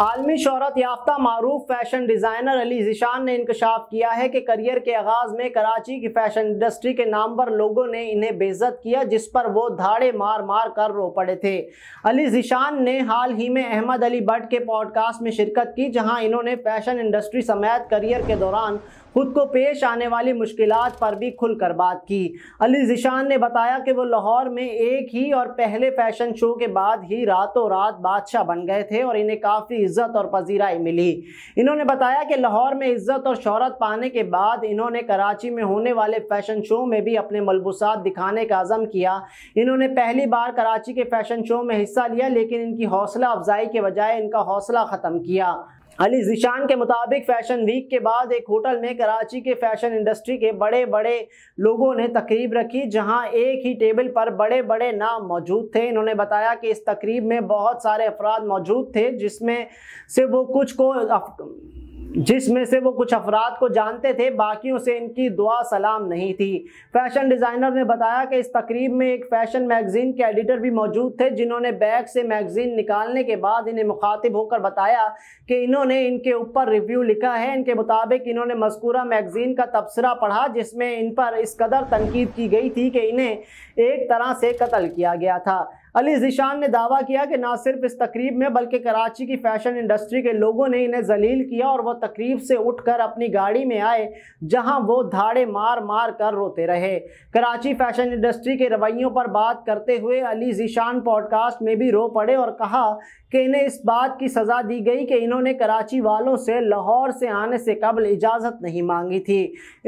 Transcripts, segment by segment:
आलमी शहरत याफ्ता मरूफ फैशन डिज़ाइनर अली जिशान ने इंकशाफ किया है कि करियर के आगाज़ में कराची की फैशन इंडस्ट्री के नाम पर लोगों ने इन्हें बेजत किया जिस पर वो धाड़े मार मार कर रो पड़े थे अली जिशान ने हाल ही में अहमद अली भट्ट के पॉडकास्ट में शिरकत की जहां इन्होंने फैशन इंडस्ट्री समेत करियर के दौरान खुद को पेश आने वाली मुश्किल पर भी खुलकर बात की अली जिशान ने बताया कि वो लाहौर में एक ही और पहले फैशन शो के बाद ही रातों रात बादशाह बन गए थे और इन्हें काफ़ी इज्जत और पजीराई मिली इन्होंने बताया कि लाहौर में इज्जत और शहरत पाने के बाद इन्होंने कराची में होने वाले फैशन शो में भी अपने मलबूसात दिखाने का आजम किया इन्होंने पहली बार कराची के फैशन शो में हिस्सा लिया लेकिन इनकी हौसला अफजाई के बजाय इनका हौसला ख़त्म किया अली जिशान के मुताबिक फैशन वीक के बाद एक होटल में कराची के फैशन इंडस्ट्री के बड़े बड़े लोगों ने तकरीब रखी जहां एक ही टेबल पर बड़े बड़े नाम मौजूद थे इन्होंने बताया कि इस तकरीब में बहुत सारे अफराद मौजूद थे जिसमें से वो कुछ को जिसमें से वो कुछ अफराद को जानते थे बाकियों से इनकी दुआ सलाम नहीं थी फैशन डिज़ाइनर ने बताया कि इस तकरीब में एक फैशन मैगज़ीन के एडिटर भी मौजूद थे जिन्होंने बैग से मैगज़ीन निकालने के बाद इन्हें मुखातिब होकर बताया कि इन्होंने इनके ऊपर रिव्यू लिखा है इनके मुताबिक इन्होंने मस्कूरा मैगज़ीन का तबसरा पढ़ा जिसमें इन पर इस कदर तनकीद की गई थी कि इन्हें एक तरह से कत्ल किया गया था अली जिशान ने दावा किया कि ना सिर्फ इस तकरीब में बल्कि कराची की फैशन इंडस्ट्री के लोगों ने इन्हें जलील किया और वह तकरीब से उठकर अपनी गाड़ी में आए जहां वो धाड़े मार मार कर रोते रहे कराची फैशन इंडस्ट्री के रवैयों पर बात करते हुए अली जिशान पॉडकास्ट में भी रो पड़े और कहा कि इन्हें इस बात की सज़ा दी गई कि इन्होंने कराची वालों से लाहौर से आने से कबल इजाज़त नहीं मांगी थी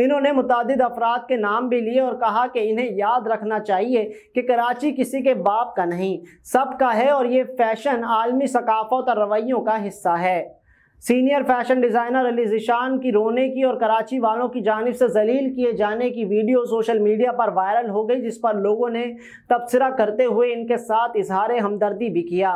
इन्होंने मुतद अफराद के नाम भी लिए और कहा कि इन्हें याद रखना चाहिए कि कराची किसी के बाप का नहीं नहीं सबका है और ये फैशन आलमी सकाफत और रवैयों का हिस्सा है senior fashion designer Ali Zeeshan की रोने की और कराची वालों की जानब से जलील किए जाने की वीडियो सोशल मीडिया पर वायरल हो गई जिस पर लोगों ने तबसरा करते हुए इनके साथ इजहार हमदर्दी भी किया